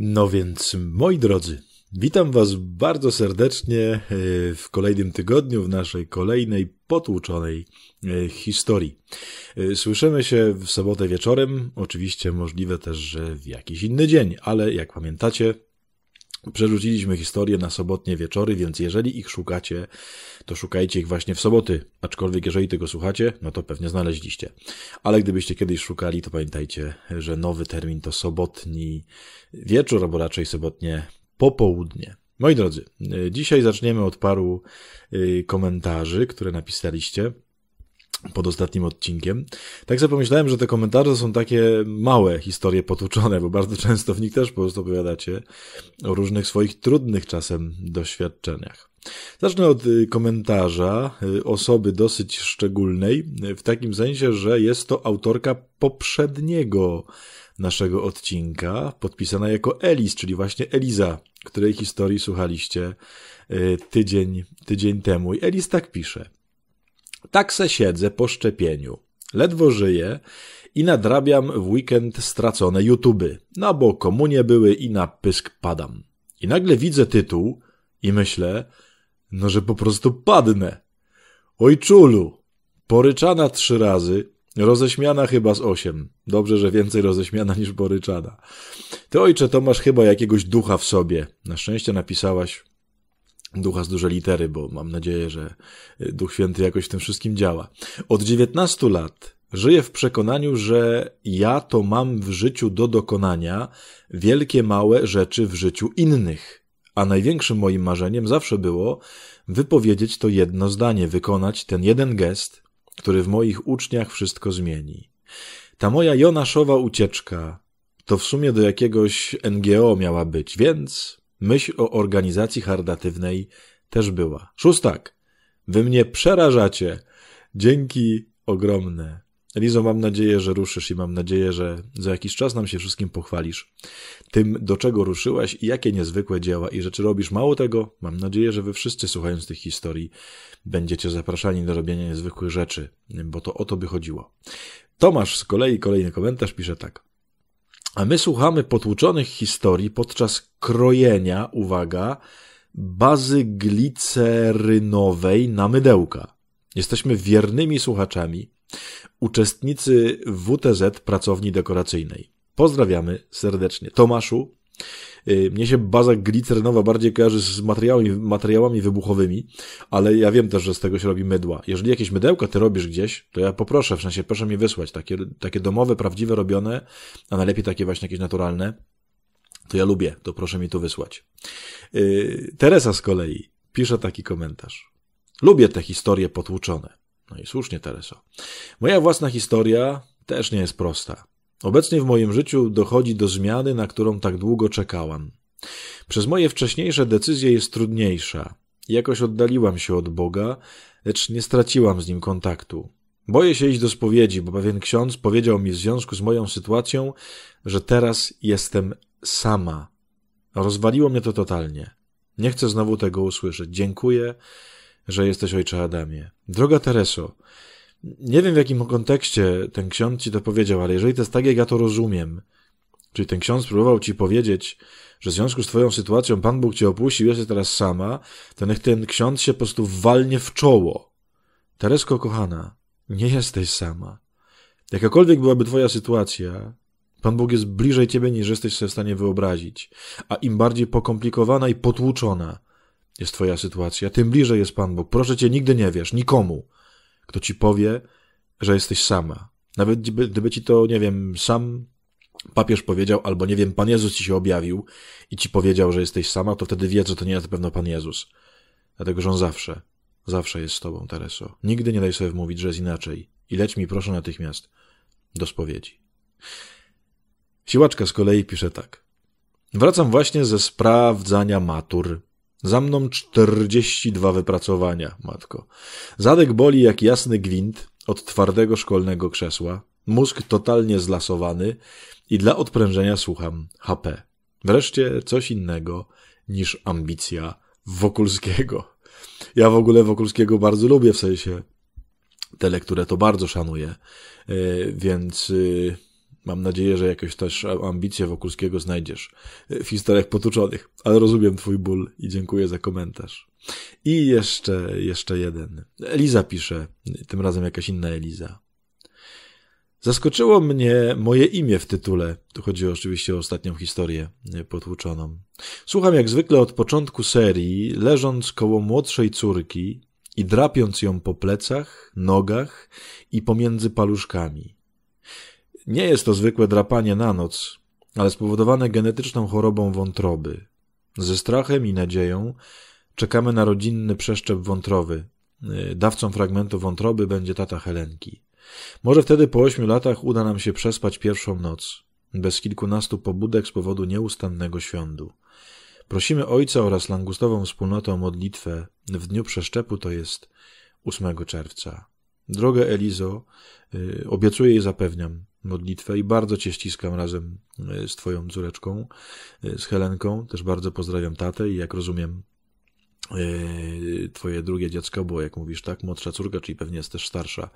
No więc, moi drodzy, witam Was bardzo serdecznie e, w kolejnym tygodniu, w naszej kolejnej potłuczonej e, historii. E, słyszymy się w sobotę wieczorem, oczywiście możliwe też, że w jakiś inny dzień, ale jak pamiętacie, Przerzuciliśmy historię na sobotnie wieczory, więc jeżeli ich szukacie, to szukajcie ich właśnie w soboty. Aczkolwiek jeżeli tego słuchacie, no to pewnie znaleźliście. Ale gdybyście kiedyś szukali, to pamiętajcie, że nowy termin to sobotni wieczór, albo raczej sobotnie popołudnie. Moi drodzy, e, dzisiaj zaczniemy od paru e, komentarzy, które napisaliście pod ostatnim odcinkiem. Tak sobie pomyślałem, że te komentarze są takie małe historie potłuczone, bo bardzo często w nich też po prostu opowiadacie o różnych swoich trudnych czasem doświadczeniach. Zacznę od y, komentarza y, osoby dosyć szczególnej, y, w takim sensie, że jest to autorka poprzedniego naszego odcinka, podpisana jako Elis, czyli właśnie Eliza, której historii słuchaliście tydzień, tydzień temu. I Elis tak pisze. Tak se siedzę po szczepieniu. Ledwo żyję i nadrabiam w weekend stracone YouTuby. No bo komunie były i na pysk padam. I nagle widzę tytuł i myślę, no że po prostu padnę. Oj czulu, poryczana trzy razy, roześmiana chyba z osiem. Dobrze, że więcej roześmiana niż poryczana. Ty ojcze Tomasz chyba jakiegoś ducha w sobie. Na szczęście napisałaś ducha z dużej litery, bo mam nadzieję, że Duch Święty jakoś w tym wszystkim działa. Od 19 lat żyję w przekonaniu, że ja to mam w życiu do dokonania wielkie, małe rzeczy w życiu innych. A największym moim marzeniem zawsze było wypowiedzieć to jedno zdanie, wykonać ten jeden gest, który w moich uczniach wszystko zmieni. Ta moja Jonaszowa ucieczka to w sumie do jakiegoś NGO miała być, więc Myśl o organizacji charytatywnej też była. Szóstak, wy mnie przerażacie. Dzięki ogromne. lizo mam nadzieję, że ruszysz i mam nadzieję, że za jakiś czas nam się wszystkim pochwalisz tym, do czego ruszyłaś i jakie niezwykłe dzieła i rzeczy robisz. Mało tego, mam nadzieję, że wy wszyscy słuchając tych historii będziecie zapraszani do robienia niezwykłych rzeczy, bo to o to by chodziło. Tomasz z kolei kolejny komentarz pisze tak. A my słuchamy potłuczonych historii podczas krojenia, uwaga, bazy glicerynowej na mydełka. Jesteśmy wiernymi słuchaczami, uczestnicy WTZ pracowni dekoracyjnej. Pozdrawiamy serdecznie. Tomaszu, Y, mnie się baza glicerynowa bardziej kojarzy z materiałami, materiałami wybuchowymi, ale ja wiem też, że z tego się robi mydła. Jeżeli jakieś mydełka ty robisz gdzieś, to ja poproszę, w sensie proszę mi wysłać takie, takie domowe, prawdziwe, robione, a najlepiej takie właśnie jakieś naturalne, to ja lubię, to proszę mi tu wysłać. Yy, Teresa z kolei pisze taki komentarz. Lubię te historie potłuczone. No i słusznie, Teresa. Moja własna historia też nie jest prosta. Obecnie w moim życiu dochodzi do zmiany, na którą tak długo czekałam. Przez moje wcześniejsze decyzje jest trudniejsza. Jakoś oddaliłam się od Boga, lecz nie straciłam z nim kontaktu. Boję się iść do spowiedzi, bo pewien ksiądz powiedział mi w związku z moją sytuacją, że teraz jestem sama. Rozwaliło mnie to totalnie. Nie chcę znowu tego usłyszeć. Dziękuję, że jesteś ojcze Adamie. Droga Tereso, nie wiem w jakim kontekście ten ksiądz ci to powiedział, ale jeżeli to jest tak, jak ja to rozumiem, czyli ten ksiądz próbował ci powiedzieć, że w związku z twoją sytuacją Pan Bóg cię opuścił, jesteś teraz sama, to niech ten ksiądz się po prostu walnie w czoło. Teresko, kochana, nie jesteś sama. Jakakolwiek byłaby twoja sytuacja, Pan Bóg jest bliżej ciebie niż jesteś sobie w stanie wyobrazić. A im bardziej pokomplikowana i potłuczona jest twoja sytuacja, tym bliżej jest Pan Bóg. Proszę cię, nigdy nie wiesz, nikomu kto ci powie, że jesteś sama. Nawet gdyby, gdyby ci to, nie wiem, sam papież powiedział, albo nie wiem, Pan Jezus ci się objawił i ci powiedział, że jesteś sama, to wtedy wiedz, że to nie jest na pewno Pan Jezus. Dlatego, że On zawsze, zawsze jest z tobą, Tereso. Nigdy nie daj sobie wmówić, że jest inaczej. I leć mi proszę natychmiast do spowiedzi. Siłaczka z kolei pisze tak. Wracam właśnie ze sprawdzania matur. Za mną 42 wypracowania, matko. Zadek boli jak jasny gwint od twardego szkolnego krzesła, mózg totalnie zlasowany i dla odprężenia słucham HP. Wreszcie coś innego niż ambicja Wokulskiego. Ja w ogóle Wokulskiego bardzo lubię, w sensie tele, które to bardzo szanuję, e, więc y, Mam nadzieję, że jakieś też ambicje Wokulskiego znajdziesz e, w historiach potuczonych, ale rozumiem twój ból i dziękuję za komentarz. I jeszcze, jeszcze jeden. Eliza pisze, tym razem jakaś inna Eliza. Zaskoczyło mnie moje imię w tytule. Tu chodzi oczywiście o ostatnią historię e, potłuczoną. Słucham jak zwykle od początku serii, leżąc koło młodszej córki i drapiąc ją po plecach, nogach i pomiędzy paluszkami. Nie jest to zwykłe drapanie na noc, ale spowodowane genetyczną chorobą wątroby. Ze strachem i nadzieją czekamy na rodzinny przeszczep wątrowy. Y, dawcą fragmentu wątroby będzie tata Helenki. Może wtedy po ośmiu latach uda nam się przespać pierwszą noc, bez kilkunastu pobudek z powodu nieustannego świądu. Prosimy ojca oraz langustową wspólnotę o modlitwę w dniu przeszczepu, to jest 8 czerwca. Drogę Elizo, y, obiecuję i zapewniam, modlitwę i bardzo Cię ściskam razem e, z Twoją córeczką, e, z Helenką. Też bardzo pozdrawiam tatę i jak rozumiem, e, Twoje drugie dziecko, bo jak mówisz, tak, młodsza córka, czyli pewnie jest też starsza.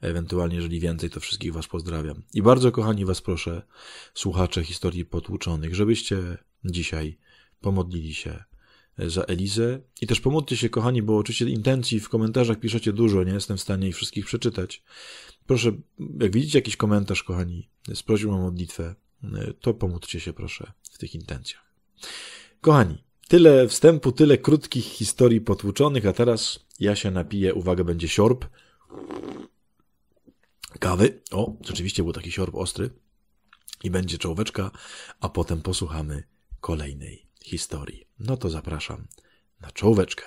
Ewentualnie, jeżeli więcej, to wszystkich Was pozdrawiam. I bardzo, kochani, Was proszę, słuchacze historii potłuczonych, żebyście dzisiaj pomodlili się E, za Elizę. I też pomódlcie się, kochani, bo oczywiście intencji w komentarzach piszecie dużo, nie jestem w stanie ich wszystkich przeczytać. Proszę, jak widzicie jakiś komentarz, kochani, z prośbą o modlitwę, e, to pomódlcie się, proszę, w tych intencjach. Kochani, tyle wstępu, tyle krótkich historii potłuczonych, a teraz ja się napiję, uwaga, będzie siorb kawy. O, rzeczywiście był taki siorb ostry. I będzie czołóweczka, a potem posłuchamy kolejnej historii. No to zapraszam na czołóweczkę.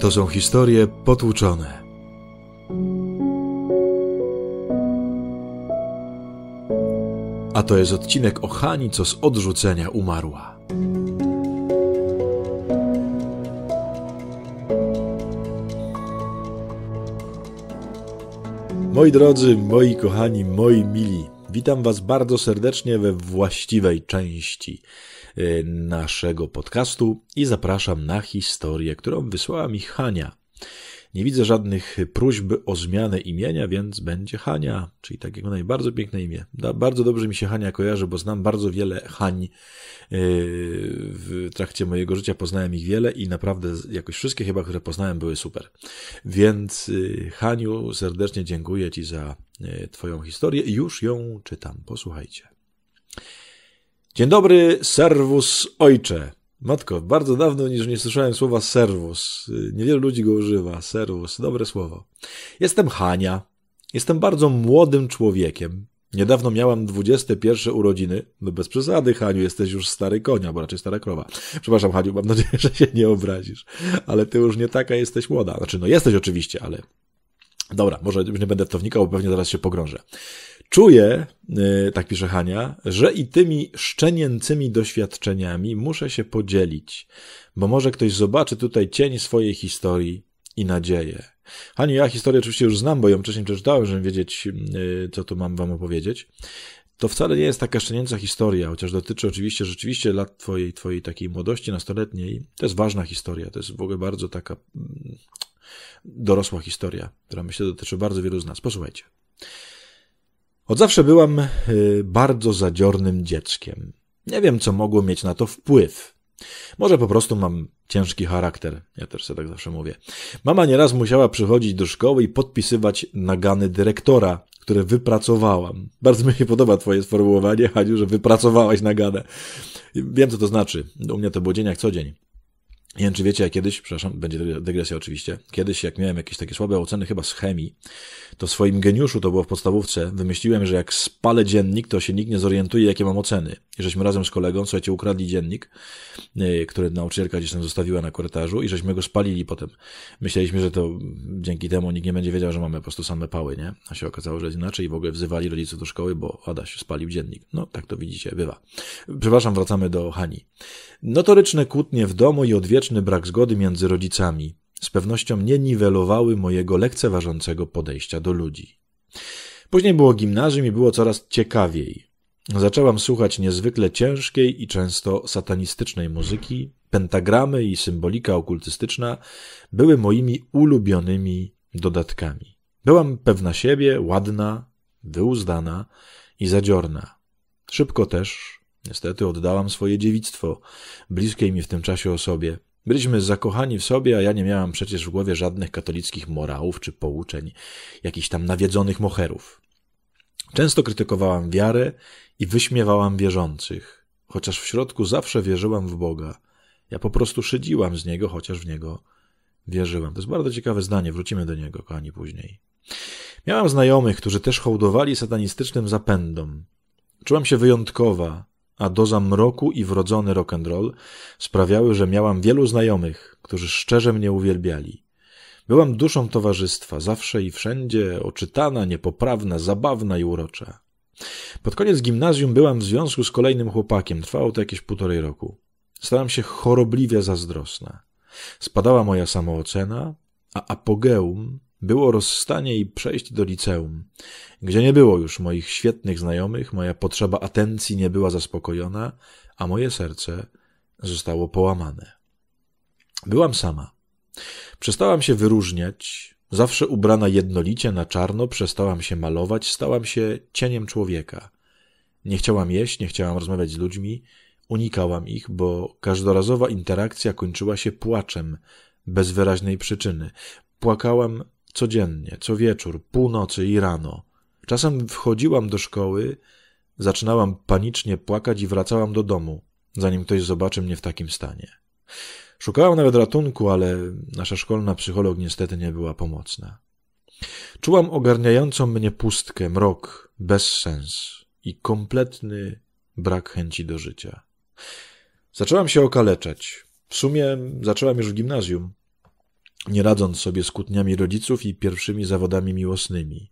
To są historie potłuczone. A to jest odcinek o Hani, co z odrzucenia umarła. Moi drodzy, moi kochani, moi mili, witam Was bardzo serdecznie we właściwej części y, naszego podcastu i zapraszam na historię, którą wysłała mi Hania. Nie widzę żadnych próśb o zmianę imienia, więc będzie Hania, czyli tak jak ona bardzo piękne imię. Da, bardzo dobrze mi się Hania kojarzy, bo znam bardzo wiele Hań y, w trakcie mojego życia. Poznałem ich wiele i naprawdę jakoś wszystkie chyba, które poznałem, były super. Więc y, Haniu, serdecznie dziękuję Ci za y, Twoją historię i już ją czytam. Posłuchajcie. Dzień dobry, serwus ojcze. Matko, bardzo dawno niż nie słyszałem słowa serwus. Y, niewielu ludzi go używa. Serwus, dobre słowo. Jestem Hania. Jestem bardzo młodym człowiekiem. Niedawno miałam 21 urodziny. No bez przesady, Haniu, jesteś już stary konia, bo raczej stara krowa. Przepraszam, Haniu, mam nadzieję, że się nie obrazisz. Ale ty już nie taka jesteś młoda. Znaczy, no jesteś oczywiście, ale... Dobra, może już nie będę w to wnikał, bo pewnie zaraz się pogrążę. Czuję, e, tak pisze Hania, że i tymi szczenięcymi doświadczeniami muszę się podzielić, bo może ktoś zobaczy tutaj cień swojej historii i nadzieję. Hania, ja historię oczywiście już znam, bo ją wcześniej przeczytałem, żeby wiedzieć, e, co tu mam wam opowiedzieć. To wcale nie jest taka szczenięca historia, chociaż dotyczy oczywiście rzeczywiście lat twojej, twojej takiej młodości nastoletniej. To jest ważna historia, to jest w ogóle bardzo taka dorosła historia, która myślę dotyczy bardzo wielu z nas. Posłuchajcie. Od zawsze byłam y, bardzo zadziornym dzieckiem. Nie wiem, co mogło mieć na to wpływ. Może po prostu mam ciężki charakter, ja też sobie tak zawsze mówię. Mama nieraz musiała przychodzić do szkoły i podpisywać nagany dyrektora, które wypracowałam. Bardzo mi się podoba twoje sformułowanie, Hadziu, że wypracowałaś naganę. Wiem, co to znaczy. U mnie to było dzień jak co dzień. Nie wiem, czy wiecie, jak kiedyś, przepraszam, będzie dygresja oczywiście, kiedyś jak miałem jakieś takie słabe oceny chyba z chemii, to w swoim geniuszu, to było w podstawówce, wymyśliłem, że jak spalę dziennik, to się nikt nie zorientuje, jakie mam oceny. I żeśmy razem z kolegą, słuchajcie, ukradli dziennik, e, który nauczycielka gdzieś tam zostawiła na korytarzu i żeśmy go spalili potem. Myśleliśmy, że to dzięki temu nikt nie będzie wiedział, że mamy po prostu same pały, nie? A się okazało, że jest inaczej i w ogóle wzywali rodziców do szkoły, bo Adaś spalił dziennik. No, tak to widzicie, bywa. Przepraszam, wracamy do Hani. Notoryczne kłótnie w domu i odwieczne wieczny brak zgody między rodzicami z pewnością nie niwelowały mojego lekceważącego podejścia do ludzi. Później było gimnazjum i było coraz ciekawiej. Zaczęłam słuchać niezwykle ciężkiej i często satanistycznej muzyki. Pentagramy i symbolika okultystyczna były moimi ulubionymi dodatkami. Byłam pewna siebie, ładna, wyuzdana i zadziorna. Szybko też, niestety, oddałam swoje dziewictwo, bliskiej mi w tym czasie osobie – Byliśmy zakochani w sobie, a ja nie miałam przecież w głowie żadnych katolickich morałów czy pouczeń, jakichś tam nawiedzonych moherów. Często krytykowałam wiarę i wyśmiewałam wierzących, chociaż w środku zawsze wierzyłam w Boga. Ja po prostu szydziłam z Niego, chociaż w Niego wierzyłam. To jest bardzo ciekawe zdanie, wrócimy do niego, kochani, później. Miałam znajomych, którzy też hołdowali satanistycznym zapędom. Czułam się wyjątkowa, a doza mroku i wrodzony rock'n'roll sprawiały, że miałam wielu znajomych, którzy szczerze mnie uwielbiali. Byłam duszą towarzystwa, zawsze i wszędzie, oczytana, niepoprawna, zabawna i urocza. Pod koniec gimnazjum byłam w związku z kolejnym chłopakiem, trwało to jakieś półtorej roku. Stałam się chorobliwie zazdrosna. Spadała moja samoocena, a apogeum było rozstanie i przejście do liceum, gdzie nie było już moich świetnych znajomych, moja potrzeba atencji nie była zaspokojona, a moje serce zostało połamane. Byłam sama. Przestałam się wyróżniać, zawsze ubrana jednolicie na czarno, przestałam się malować, stałam się cieniem człowieka. Nie chciałam jeść, nie chciałam rozmawiać z ludźmi, unikałam ich, bo każdorazowa interakcja kończyła się płaczem bez wyraźnej przyczyny. Płakałam Codziennie, co wieczór, północy i rano. Czasem wchodziłam do szkoły, zaczynałam panicznie płakać i wracałam do domu, zanim ktoś zobaczy mnie w takim stanie. Szukałam nawet ratunku, ale nasza szkolna psycholog niestety nie była pomocna. Czułam ogarniającą mnie pustkę, mrok, bezsens i kompletny brak chęci do życia. Zaczęłam się okaleczać. W sumie zaczęłam już w gimnazjum nie radząc sobie z kłótniami rodziców i pierwszymi zawodami miłosnymi.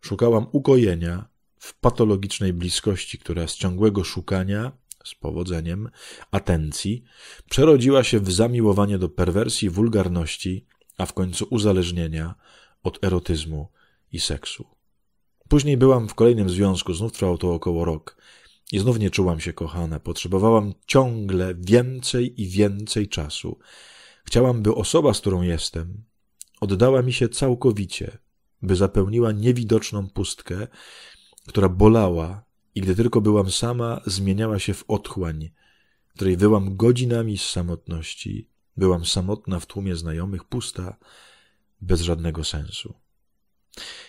Szukałam ukojenia w patologicznej bliskości, która z ciągłego szukania, z powodzeniem, atencji, przerodziła się w zamiłowanie do perwersji, wulgarności, a w końcu uzależnienia od erotyzmu i seksu. Później byłam w kolejnym związku, znów trwało to około rok. I znów nie czułam się kochana. Potrzebowałam ciągle więcej i więcej czasu. Chciałam, by osoba, z którą jestem, oddała mi się całkowicie, by zapełniła niewidoczną pustkę, która bolała i gdy tylko byłam sama, zmieniała się w otchłań, której byłam godzinami z samotności. Byłam samotna w tłumie znajomych, pusta, bez żadnego sensu.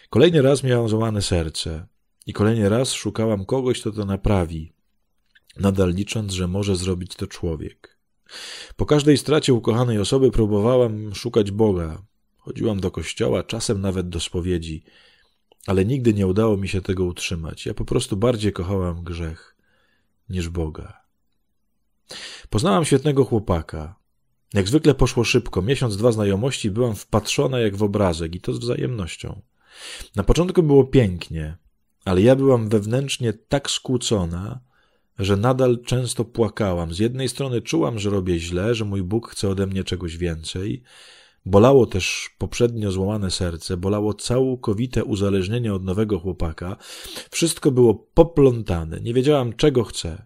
Kolejny raz miałam złamane serce i kolejny raz szukałam kogoś, kto to naprawi, nadal licząc, że może zrobić to człowiek. Po każdej stracie ukochanej osoby próbowałam szukać Boga. Chodziłam do kościoła, czasem nawet do spowiedzi, ale nigdy nie udało mi się tego utrzymać. Ja po prostu bardziej kochałam grzech niż Boga. Poznałam świetnego chłopaka. Jak zwykle poszło szybko. Miesiąc, dwa znajomości byłam wpatrzona jak w obrazek i to z wzajemnością. Na początku było pięknie, ale ja byłam wewnętrznie tak skłócona, że nadal często płakałam. Z jednej strony czułam, że robię źle, że mój Bóg chce ode mnie czegoś więcej. Bolało też poprzednio złamane serce, bolało całkowite uzależnienie od nowego chłopaka. Wszystko było poplątane, nie wiedziałam czego chcę.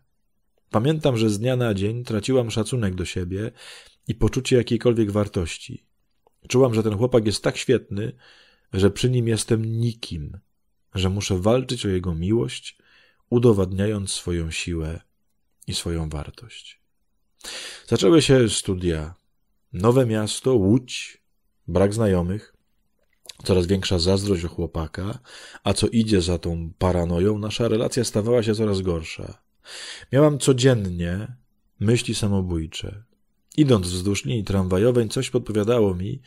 Pamiętam, że z dnia na dzień traciłam szacunek do siebie i poczucie jakiejkolwiek wartości. Czułam, że ten chłopak jest tak świetny, że przy nim jestem nikim, że muszę walczyć o jego miłość, udowadniając swoją siłę i swoją wartość. Zaczęły się studia. Nowe miasto, łódź, brak znajomych, coraz większa zazdrość o chłopaka, a co idzie za tą paranoją, nasza relacja stawała się coraz gorsza. Miałam codziennie myśli samobójcze. Idąc wzdłuż linii tramwajowej, coś podpowiadało mi,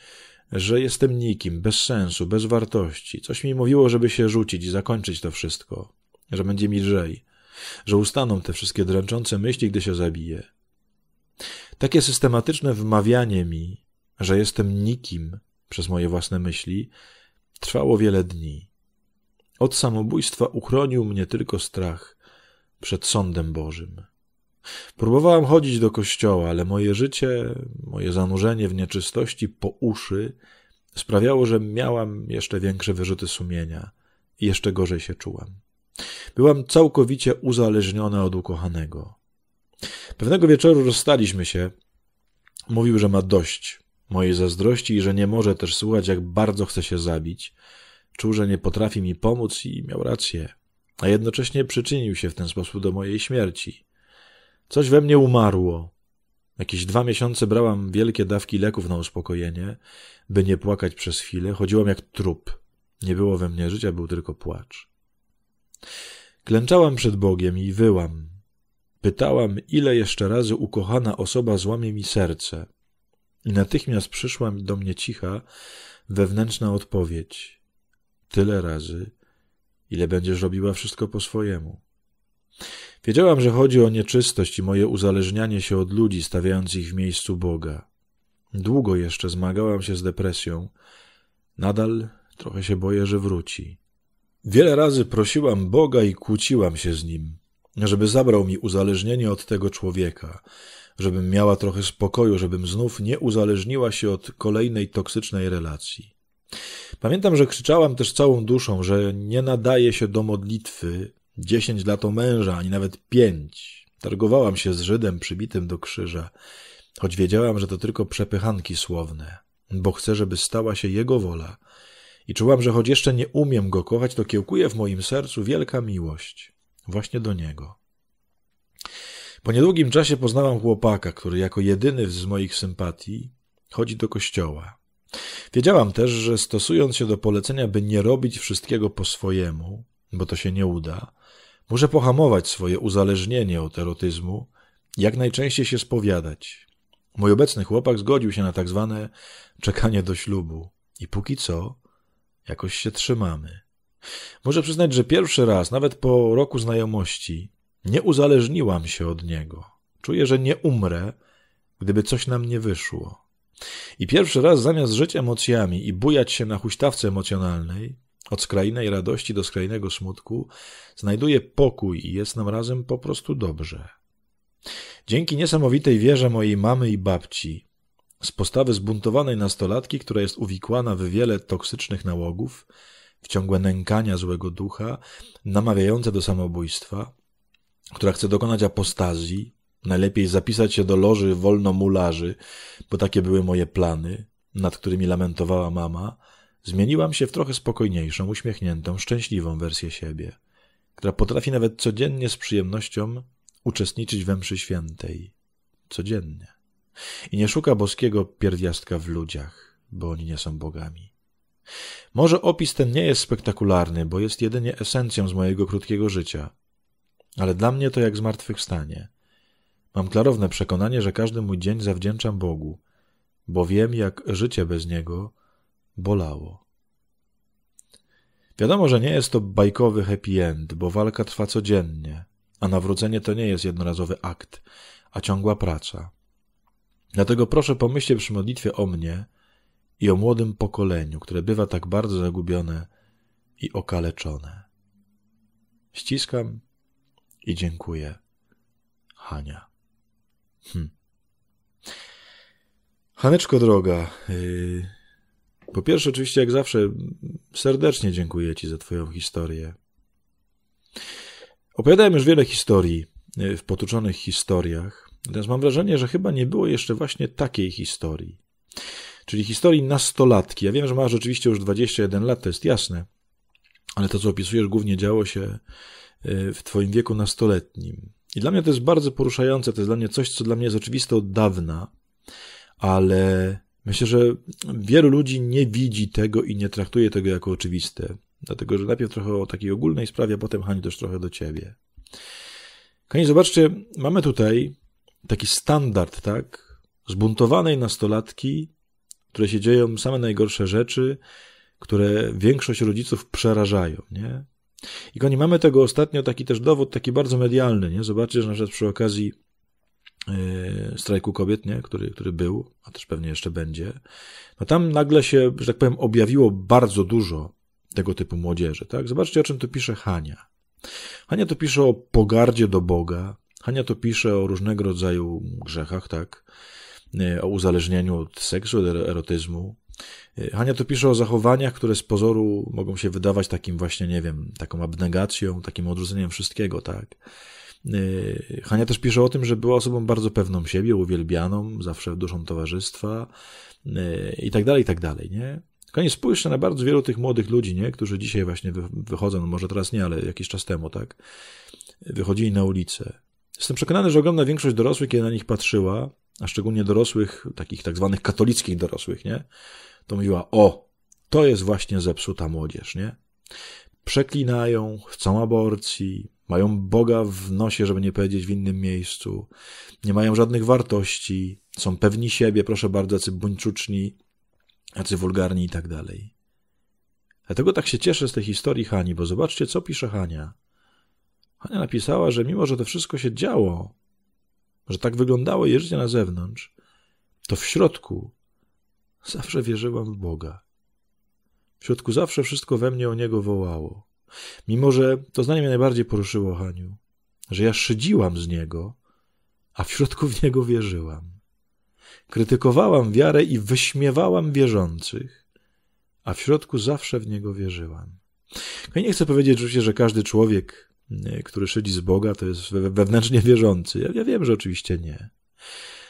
że jestem nikim, bez sensu, bez wartości. Coś mi mówiło, żeby się rzucić i zakończyć to wszystko że będzie mi lżej, że ustaną te wszystkie dręczące myśli, gdy się zabije. Takie systematyczne wmawianie mi, że jestem nikim przez moje własne myśli, trwało wiele dni. Od samobójstwa uchronił mnie tylko strach przed sądem Bożym. Próbowałam chodzić do kościoła, ale moje życie, moje zanurzenie w nieczystości po uszy sprawiało, że miałam jeszcze większe wyrzuty sumienia i jeszcze gorzej się czułam. Byłam całkowicie uzależniona od ukochanego. Pewnego wieczoru rozstaliśmy się. Mówił, że ma dość mojej zazdrości i że nie może też słuchać, jak bardzo chce się zabić. Czuł, że nie potrafi mi pomóc i miał rację, a jednocześnie przyczynił się w ten sposób do mojej śmierci. Coś we mnie umarło. Jakieś dwa miesiące brałam wielkie dawki leków na uspokojenie, by nie płakać przez chwilę. Chodziłam jak trup. Nie było we mnie życia, był tylko płacz. Klęczałam przed Bogiem i wyłam. Pytałam, ile jeszcze razy ukochana osoba złamie mi serce. I natychmiast przyszła do mnie cicha, wewnętrzna odpowiedź. Tyle razy, ile będziesz robiła wszystko po swojemu. Wiedziałam, że chodzi o nieczystość i moje uzależnianie się od ludzi, stawiając ich w miejscu Boga. Długo jeszcze zmagałam się z depresją. Nadal trochę się boję, że wróci. Wiele razy prosiłam Boga i kłóciłam się z Nim, żeby zabrał mi uzależnienie od tego człowieka, żebym miała trochę spokoju, żebym znów nie uzależniła się od kolejnej toksycznej relacji. Pamiętam, że krzyczałam też całą duszą, że nie nadaje się do modlitwy dziesięć lat o męża, ani nawet pięć. Targowałam się z Żydem przybitym do krzyża, choć wiedziałam, że to tylko przepychanki słowne, bo chcę, żeby stała się jego wola, i czułam, że choć jeszcze nie umiem go kochać, to kiełkuje w moim sercu wielka miłość właśnie do niego. Po niedługim czasie poznałam chłopaka, który jako jedyny z moich sympatii chodzi do kościoła. Wiedziałam też, że stosując się do polecenia, by nie robić wszystkiego po swojemu, bo to się nie uda, muszę pohamować swoje uzależnienie od erotyzmu, jak najczęściej się spowiadać. Mój obecny chłopak zgodził się na tak zwane czekanie do ślubu i póki co Jakoś się trzymamy. Muszę przyznać, że pierwszy raz, nawet po roku znajomości, nie uzależniłam się od niego. Czuję, że nie umrę, gdyby coś nam nie wyszło. I pierwszy raz zamiast żyć emocjami i bujać się na huśtawce emocjonalnej, od skrajnej radości do skrajnego smutku, znajduję pokój i jest nam razem po prostu dobrze. Dzięki niesamowitej wierze mojej mamy i babci, z postawy zbuntowanej nastolatki, która jest uwikłana w wiele toksycznych nałogów, w ciągłe nękania złego ducha, namawiające do samobójstwa, która chce dokonać apostazji, najlepiej zapisać się do loży wolnomularzy, bo takie były moje plany, nad którymi lamentowała mama, zmieniłam się w trochę spokojniejszą, uśmiechniętą, szczęśliwą wersję siebie, która potrafi nawet codziennie z przyjemnością uczestniczyć we mszy świętej. Codziennie. I nie szuka boskiego pierdiastka w ludziach, bo oni nie są bogami. Może opis ten nie jest spektakularny, bo jest jedynie esencją z mojego krótkiego życia, ale dla mnie to jak zmartwychwstanie. Mam klarowne przekonanie, że każdy mój dzień zawdzięczam Bogu, bo wiem, jak życie bez Niego bolało. Wiadomo, że nie jest to bajkowy happy end, bo walka trwa codziennie, a nawrócenie to nie jest jednorazowy akt, a ciągła praca. Dlatego proszę pomyślcie przy modlitwie o mnie i o młodym pokoleniu, które bywa tak bardzo zagubione i okaleczone. Ściskam i dziękuję. Hania. Hm. Haneczko droga, yy, po pierwsze oczywiście jak zawsze serdecznie dziękuję Ci za Twoją historię. Opowiadałem już wiele historii yy, w potuczonych historiach. Natomiast mam wrażenie, że chyba nie było jeszcze właśnie takiej historii. Czyli historii nastolatki. Ja wiem, że masz rzeczywiście już 21 lat, to jest jasne, ale to, co opisujesz, głównie działo się e, w Twoim wieku nastoletnim. I dla mnie to jest bardzo poruszające, to jest dla mnie coś, co dla mnie jest oczywiste od dawna, ale myślę, że wielu ludzi nie widzi tego i nie traktuje tego jako oczywiste. Dlatego, że najpierw trochę o takiej ogólnej sprawie, a potem Hani też trochę do ciebie. Kochani, zobaczcie, mamy tutaj taki standard, tak? Zbuntowanej nastolatki, które się dzieją same najgorsze rzeczy, które większość rodziców przerażają, nie? I koni, mamy tego ostatnio taki też dowód, taki bardzo medialny, nie? Zobaczcie, że na przykład przy okazji Yy, strajku kobiet, nie? Który, który był, a też pewnie jeszcze będzie, no tam nagle się, że tak powiem, objawiło bardzo dużo tego typu młodzieży. Tak? Zobaczcie, o czym tu pisze Hania. Hania to pisze o pogardzie do Boga, Hania to pisze o różnego rodzaju grzechach, tak? E, o uzależnieniu od seksu, od erotyzmu. E, Hania to pisze o zachowaniach, które z pozoru mogą się wydawać takim właśnie, nie wiem, taką abnegacją, takim odrzuceniem wszystkiego, tak? E, Hania też pisze o tym, że była osobą bardzo pewną siebie, uwielbianą, zawsze duszą towarzystwa i tak dalej, i tak dalej, nie? Kochani, spójrzcie na bardzo wielu tych młodych ludzi, nie? Którzy dzisiaj właśnie wychodzą, no może teraz nie, ale jakiś czas temu, tak? Wychodzili na ulicę, Jestem przekonany, że ogromna większość dorosłych, kiedy na nich patrzyła, a szczególnie dorosłych, takich tak zwanych katolickich dorosłych, nie? To mówiła, o, to jest właśnie zepsuta młodzież, nie? Przeklinają, chcą aborcji, mają Boga w nosie, żeby nie powiedzieć w innym miejscu, nie mają żadnych wartości, są pewni siebie, proszę bardzo, jacy buńczuczni, jacy wulgarni i tak dalej. Dlatego tak się cieszę z tej historii Hani, bo zobaczcie, co pisze Hania. Hania napisała, że mimo, że to wszystko się działo, że tak wyglądało jej życie na zewnątrz, to w środku zawsze wierzyłam w Boga. W środku zawsze wszystko we mnie o Niego wołało. Mimo, że to zdanie mnie najbardziej poruszyło, Haniu, że ja szydziłam z Niego, a w środku w Niego wierzyłam. Krytykowałam wiarę i wyśmiewałam wierzących, a w środku zawsze w Niego wierzyłam. I nie chcę powiedzieć oczywiście, że każdy człowiek Y, który szydzi z Boga, to jest wewnętrznie wierzący. Ja, ja wiem, że oczywiście nie.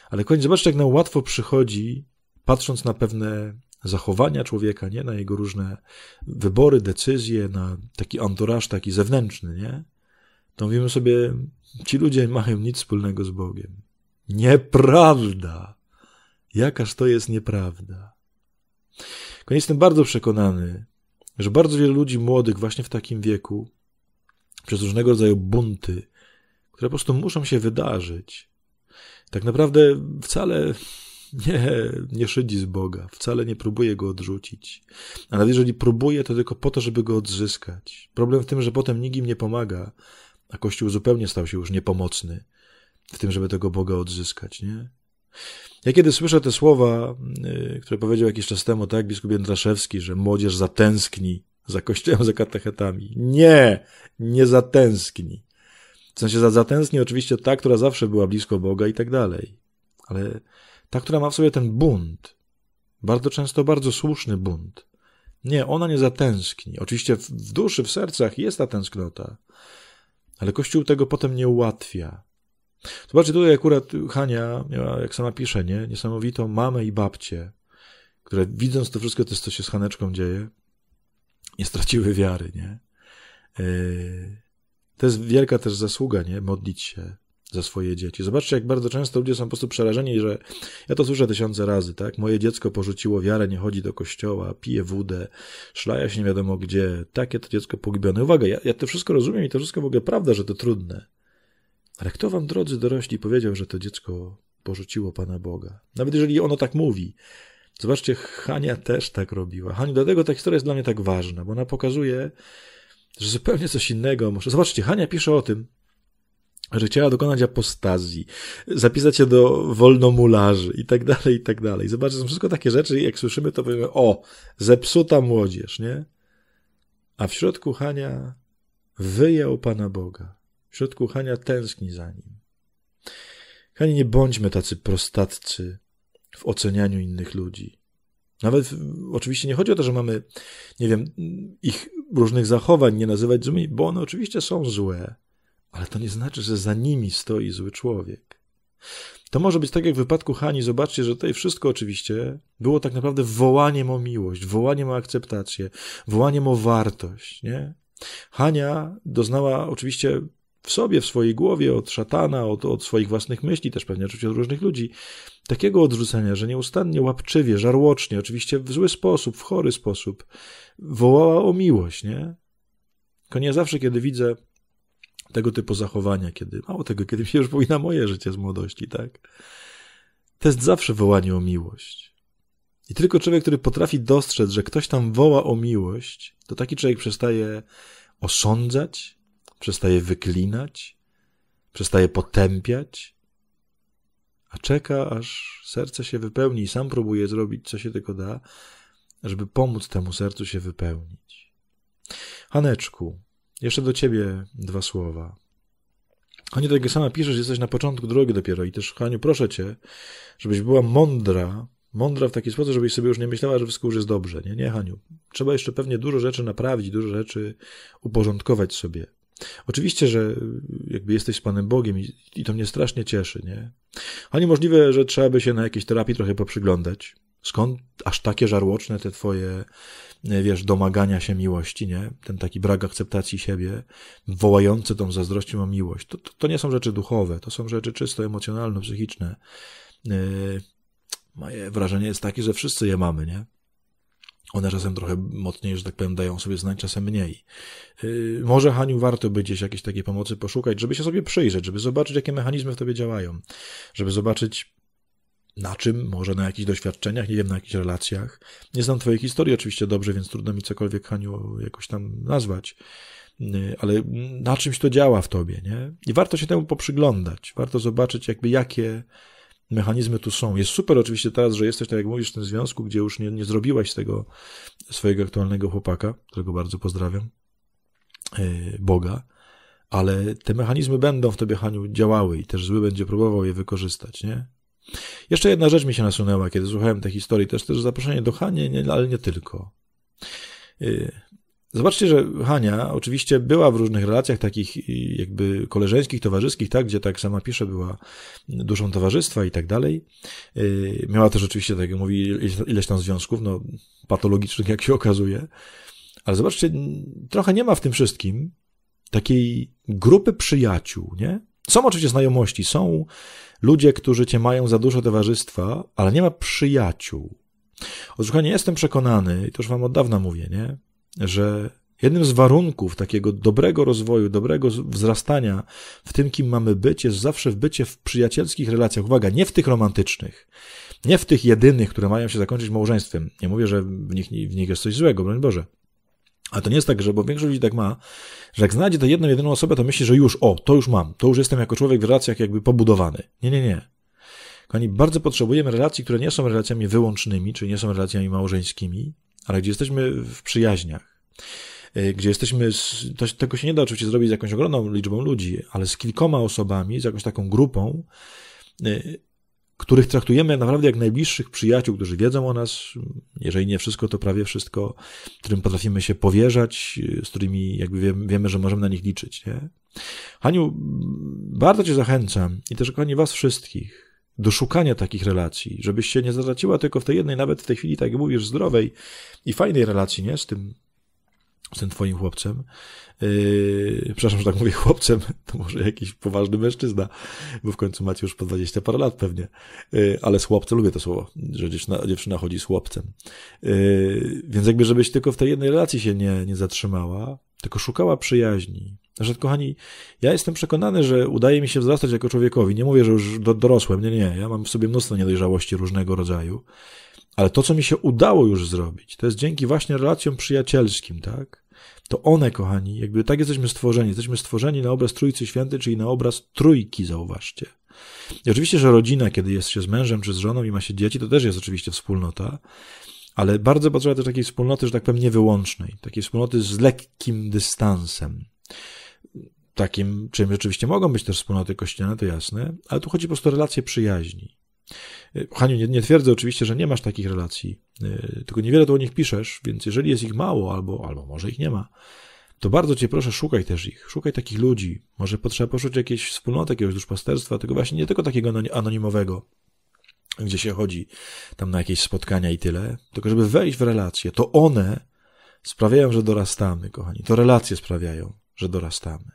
Ale kochani, zobaczcie, jak nam łatwo przychodzi, patrząc na pewne zachowania człowieka, nie? Na jego różne wybory, decyzje, na taki anturaż taki zewnętrzny, nie? To mówimy sobie, ci ludzie mają nic wspólnego z Bogiem. Nieprawda! Jakaż to jest nieprawda. Koniec jestem bardzo przekonany, że bardzo wielu ludzi młodych właśnie w takim wieku przez różnego rodzaju bunty, które po prostu muszą się wydarzyć. Tak naprawdę wcale nie, nie szydzi z Boga, wcale nie próbuje go odrzucić. A nawet jeżeli próbuje, to tylko po to, żeby go odzyskać. Problem w tym, że potem nikt im nie pomaga, a Kościół zupełnie stał się już niepomocny w tym, żeby tego Boga odzyskać, nie? Ja kiedy słyszę te słowa, y, które powiedział jakiś czas temu, tak, biskup Jędraszewski, że młodzież zatęskni za kościołem, za katechetami. Nie! Nie zatęskni. W sensie za zatęskni oczywiście ta, która zawsze była blisko Boga i tak dalej. Ale ta, która ma w sobie ten bunt, bardzo często bardzo słuszny bunt. Nie, ona nie zatęskni. Oczywiście w duszy, w sercach jest ta tęsknota, ale Kościół tego potem nie ułatwia. Zobaczcie, tutaj akurat Hania miała, jak sama pisze, nie? niesamowitą mamę i babcię, które widząc to wszystko, to, co się z Haneczką dzieje, nie straciły wiary, nie? E, to jest wielka też zasługa, nie? Modlić się za swoje dzieci. Zobaczcie, jak bardzo często ludzie są po prostu przerażeni, że ja to słyszę tysiące razy, tak? Moje dziecko porzuciło wiarę, nie chodzi do kościoła, pije wódę, szlaja się nie wiadomo gdzie, takie to dziecko pogubione. Uwaga, ja, ja to wszystko rozumiem i to wszystko w ogóle prawda, że to trudne. Ale kto wam, drodzy dorośli, powiedział, że to dziecko porzuciło Pana Boga? Nawet jeżeli ono tak mówi, Zobaczcie, Hania też tak robiła. Hania, dlatego ta historia jest dla mnie tak ważna, bo ona pokazuje, że zupełnie coś innego może. Zobaczcie, Hania pisze o tym, że chciała dokonać apostazji, zapisać się do wolnomularzy i tak dalej, i tak dalej. Zobaczcie, są wszystko takie rzeczy i jak słyszymy, to powiemy, o, zepsuta młodzież, nie? A w środku Hania wyjął Pana Boga. W środku Hania tęskni za Nim. Hanie, nie bądźmy tacy prostadcy w ocenianiu innych ludzi. Nawet oczywiście nie chodzi o to, że mamy, nie wiem, ich różnych zachowań nie nazywać złymi, bo one oczywiście są złe, ale to nie znaczy, że za nimi stoi zły człowiek. To może być tak jak w wypadku Hani. Zobaczcie, że tutaj wszystko oczywiście było tak naprawdę wołaniem o miłość, wołaniem o akceptację, wołaniem o wartość. Nie? Hania doznała oczywiście w sobie, w swojej głowie, od szatana, od, od swoich własnych myśli, też pewnie oczywiście od różnych ludzi, takiego odrzucenia, że nieustannie, łapczywie, żarłocznie, oczywiście w zły sposób, w chory sposób, wołała o miłość, nie? Tylko nie zawsze, kiedy widzę tego typu zachowania, kiedy, mało tego, kiedy mi się już powinna moje życie z młodości, tak? To jest zawsze wołanie o miłość. I tylko człowiek, który potrafi dostrzec, że ktoś tam woła o miłość, to taki człowiek przestaje osądzać, przestaje wyklinać, przestaje potępiać, a czeka, aż serce się wypełni i sam próbuje zrobić, co się tylko da, żeby pomóc temu sercu się wypełnić. Haneczku, jeszcze do ciebie dwa słowa. Oni tak jak sama piszesz, jesteś na początku drogi dopiero i też, Haniu, proszę cię, żebyś była mądra, mądra w taki sposób, żebyś sobie już nie myślała, że wszystko już jest dobrze. Nie, nie, Haniu. Trzeba jeszcze pewnie dużo rzeczy naprawić, dużo rzeczy uporządkować sobie. Oczywiście, że jakby jesteś z Panem Bogiem i, to mnie strasznie cieszy, nie? Ale niemożliwe, że trzeba by się na jakiejś terapii trochę poprzyglądać. Skąd aż takie żarłoczne te twoje, e, wiesz, domagania się miłości, nie? Ten taki brak akceptacji siebie, wołający tą zazdrością o miłość. To, to, to nie są rzeczy duchowe, to są rzeczy czysto emocjonalne, psychiczne. Yy, e, moje wrażenie jest takie, że wszyscy je mamy, nie? One czasem trochę mocniej, że tak powiem, dają sobie znać, czasem mniej. Yy, może, Haniu, warto by gdzieś jakiejś takiej pomocy poszukać, żeby się sobie przyjrzeć, żeby zobaczyć, jakie mechanizmy w tobie działają, żeby zobaczyć, na czym, może na jakichś doświadczeniach, nie wiem, na jakichś relacjach. Nie znam twojej historii oczywiście dobrze, więc trudno mi cokolwiek, Haniu, jakoś tam nazwać y, ale na czymś to działa w tobie, nie? I warto się temu poprzyglądać, warto zobaczyć, jakby jakie mechanizmy tu są. Jest super oczywiście teraz, że jesteś, tak jak mówisz, w tym związku, gdzie już nie, nie zrobiłaś tego swojego aktualnego chłopaka, którego bardzo pozdrawiam, e, Boga, ale te mechanizmy będą w tobie, Haniu, działały i też zły będzie próbował je wykorzystać, nie? Jeszcze jedna rzecz mi się nasunęła, kiedy słuchałem tej historii, też też zaproszenie do Hanie, nie, ale nie tylko. E, Zobaczcie, że Hania oczywiście była w różnych relacjach takich jakby koleżeńskich, towarzyskich, tak, gdzie tak sama pisze, była dużą towarzystwa i tak dalej. Y, miała też oczywiście, tak jak mówi, ileś tam związków, no patologicznych, jak się okazuje. Ale zobaczcie, trochę nie ma w tym wszystkim takiej grupy przyjaciół, nie? Są oczywiście znajomości, są ludzie, którzy cię mają za duszę towarzystwa, ale nie ma przyjaciół. Otóż, nie jestem przekonany, i to już wam od dawna mówię, nie? że jednym z warunków takiego dobrego rozwoju, dobrego wzrastania w tym, kim mamy być, jest zawsze bycie w przyjacielskich relacjach. Uwaga, nie w tych romantycznych, nie w tych jedynych, które mają się zakończyć małżeństwem. Nie mówię, że w nich, w nich jest coś złego, broń Boże. A to nie jest tak, że, bo większość ludzi tak ma, że jak znajdzie tę jedną, jedyną osobę, to myśli, że już, o, to już mam, to już jestem jako człowiek w relacjach jakby pobudowany. Nie, nie, nie. Kochani, bardzo potrzebujemy relacji, które nie są relacjami wyłącznymi, czyli nie są relacjami małżeńskimi, ale gdzie jesteśmy w przyjaźniach, e, gdzie jesteśmy, z, to, tego się nie da oczywiście zrobić z jakąś ogromną liczbą ludzi, ale z kilkoma osobami, z jakąś taką grupą, e, których traktujemy naprawdę jak najbliższych przyjaciół, którzy wiedzą o nas, jeżeli nie wszystko, to prawie wszystko, którym potrafimy się powierzać, z którymi jakby wiemy, wiemy że możemy na nich liczyć. Nie? Haniu, bardzo Cię zachęcam i też kochani Was wszystkich, do szukania takich relacji, żebyś się nie zatraciła tylko w tej jednej, nawet w tej chwili, tak jak mówisz, zdrowej i fajnej relacji, nie? Z tym, z tym twoim chłopcem. Yy, przepraszam, że tak mówię chłopcem, to może jakiś poważny mężczyzna, bo w końcu macie już po 20 parę lat pewnie. Yy, ale z chłopcem, lubię to słowo, że dziewczyna, dziewczyna chodzi z chłopcem. Yy, więc jakby, żebyś tylko w tej jednej relacji się nie, nie zatrzymała, tylko szukała przyjaźni. Zresztą, znaczy, kochani, ja jestem przekonany, że udaje mi się wzrastać jako człowiekowi. Nie mówię, że już do, dorosłem, nie, nie. Ja mam w sobie mnóstwo niedojrzałości różnego rodzaju. Ale to, co mi się udało już zrobić, to jest dzięki właśnie relacjom przyjacielskim, tak? To one, kochani, jakby tak jesteśmy stworzeni. Jesteśmy stworzeni na obraz Trójcy Świętej, czyli na obraz Trójki, zauważcie. I oczywiście, że rodzina, kiedy jest się z mężem czy z żoną i ma się dzieci, to też jest oczywiście wspólnota ale bardzo potrzeba też takiej wspólnoty, że tak powiem, niewyłącznej, takiej wspólnoty z lekkim dystansem. Takim, czym rzeczywiście mogą być też wspólnoty kościelne, to jasne, ale tu chodzi po prostu o relacje przyjaźni. E, Haniu, nie, nie twierdzę oczywiście, że nie masz takich relacji, e, tylko niewiele tu o nich piszesz, więc jeżeli jest ich mało, albo, albo może ich nie ma, to bardzo cię proszę, szukaj też ich, szukaj takich ludzi. Może potrzeba poszukać jakiejś wspólnoty, jakiegoś duszpasterstwa, tego właśnie nie tylko takiego anonimowego, gdzie się chodzi tam na jakieś spotkania i tyle, tylko żeby wejść w relacje, to one sprawiają, że dorastamy, kochani. To relacje sprawiają, że dorastamy.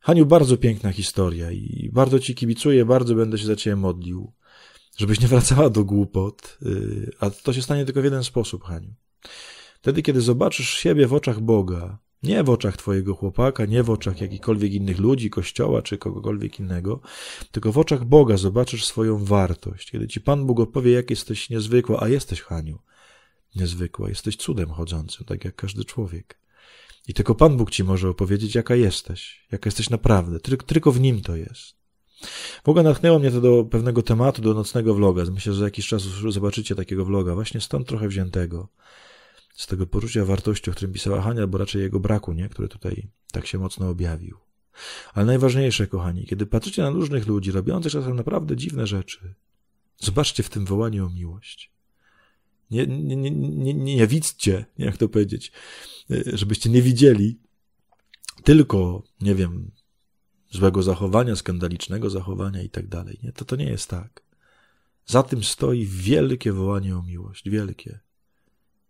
Haniu, bardzo piękna historia i bardzo ci kibicuję, bardzo będę się za ciebie modlił, żebyś nie wracała do głupot, y, a to się stanie tylko w jeden sposób, Haniu. Wtedy, kiedy zobaczysz siebie w oczach Boga, nie w oczach twojego chłopaka, nie w oczach jakichkolwiek innych ludzi, kościoła czy kogokolwiek innego, tylko w oczach Boga zobaczysz swoją wartość. Kiedy ci Pan Bóg opowie, jak jesteś niezwykła, a jesteś, Haniu, niezwykła, jesteś cudem chodzącym, tak jak każdy człowiek. I tylko Pan Bóg ci może opowiedzieć, jaka jesteś, jaka jesteś naprawdę. Tylko, tylko w Nim to jest. W ogóle natchnęło mnie to do pewnego tematu, do nocnego vloga. Myślę, że za jakiś czas zobaczycie takiego vloga, właśnie stąd trochę wziętego z tego poczucia wartości, o którym pisała Hania, bo raczej jego braku, nie? który tutaj tak się mocno objawił. Ale najważniejsze, kochani, kiedy patrzycie na różnych ludzi, robiących czasem naprawdę dziwne rzeczy, zobaczcie w tym wołaniu o miłość. Nie, nie, nie, nie, nie widzcie, jak to powiedzieć, y, żebyście nie widzieli tylko, nie wiem, złego zachowania, skandalicznego zachowania i tak dalej. Nie, to, to nie jest tak. Za tym stoi wielkie wołanie o miłość, wielkie.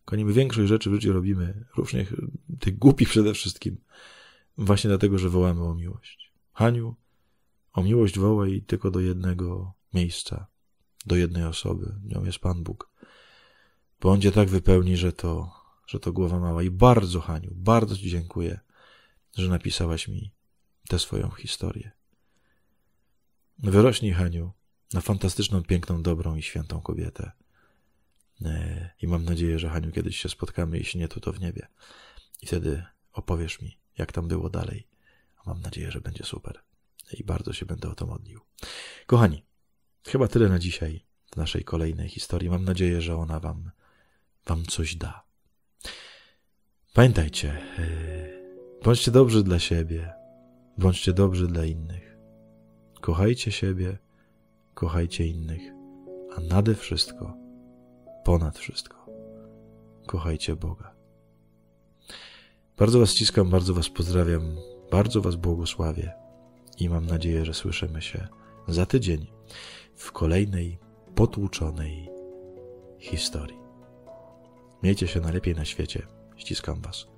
Kochani, my większość rzeczy w życiu robimy, różnych, tych głupich przede wszystkim, właśnie dlatego, że wołamy o miłość. Haniu, o miłość wołaj tylko do jednego miejsca, do jednej osoby, nią jest Pan Bóg. Bo On cię tak wypełni, że to, że to głowa mała. I bardzo, Haniu, bardzo Ci dziękuję, że napisałaś mi tę swoją historię. Wyrośnij, Haniu, na fantastyczną, piękną, dobrą i świętą kobietę. E, I mam nadzieję, że Haniu kiedyś się spotkamy, jeśli nie tu, to w niebie. I wtedy opowiesz mi, jak tam było dalej. A mam nadzieję, że będzie super. E, I bardzo się będę o to modlił. Kochani, chyba tyle na dzisiaj w naszej kolejnej historii. Mam nadzieję, że ona wam, wam coś da. Pamiętajcie, e, bądźcie dobrzy dla siebie, bądźcie dobrzy dla innych. Kochajcie siebie, kochajcie innych, a nade wszystko ponad wszystko. Kochajcie Boga. Bardzo Was ściskam, bardzo Was pozdrawiam, bardzo Was błogosławię i mam nadzieję, że słyszymy się za tydzień w kolejnej potłuczonej historii. Miejcie się najlepiej na świecie. Ściskam Was.